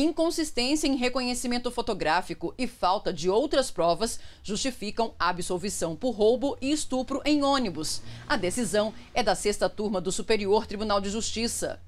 Inconsistência em reconhecimento fotográfico e falta de outras provas justificam a absolvição por roubo e estupro em ônibus. A decisão é da sexta turma do Superior Tribunal de Justiça.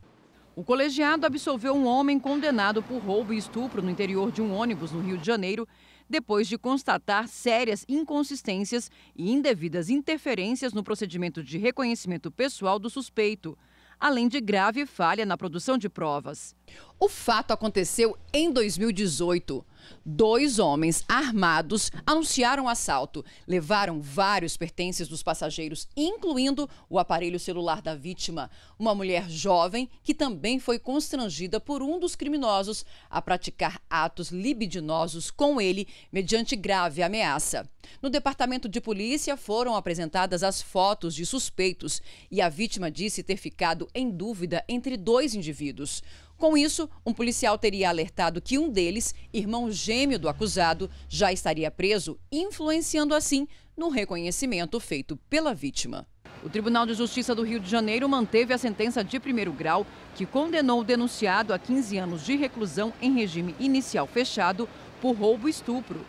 O colegiado absolveu um homem condenado por roubo e estupro no interior de um ônibus no Rio de Janeiro, depois de constatar sérias inconsistências e indevidas interferências no procedimento de reconhecimento pessoal do suspeito além de grave falha na produção de provas. O fato aconteceu em 2018. Dois homens armados anunciaram o assalto. Levaram vários pertences dos passageiros, incluindo o aparelho celular da vítima. Uma mulher jovem que também foi constrangida por um dos criminosos a praticar atos libidinosos com ele mediante grave ameaça. No departamento de polícia foram apresentadas as fotos de suspeitos e a vítima disse ter ficado em dúvida entre dois indivíduos. Com isso, um policial teria alertado que um deles, irmão gêmeo do acusado, já estaria preso, influenciando assim no reconhecimento feito pela vítima. O Tribunal de Justiça do Rio de Janeiro manteve a sentença de primeiro grau, que condenou o denunciado a 15 anos de reclusão em regime inicial fechado por roubo e estupro.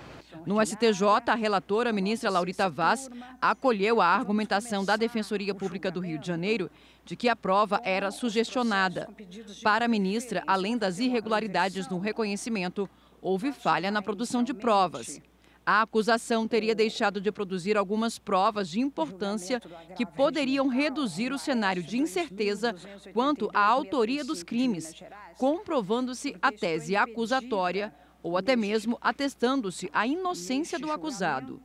No STJ, a relatora, ministra Laurita Vaz, acolheu a argumentação da Defensoria Pública do Rio de Janeiro de que a prova era sugestionada. Para a ministra, além das irregularidades no reconhecimento, houve falha na produção de provas. A acusação teria deixado de produzir algumas provas de importância que poderiam reduzir o cenário de incerteza quanto à autoria dos crimes, comprovando-se a tese acusatória ou até mesmo atestando-se a inocência do acusado.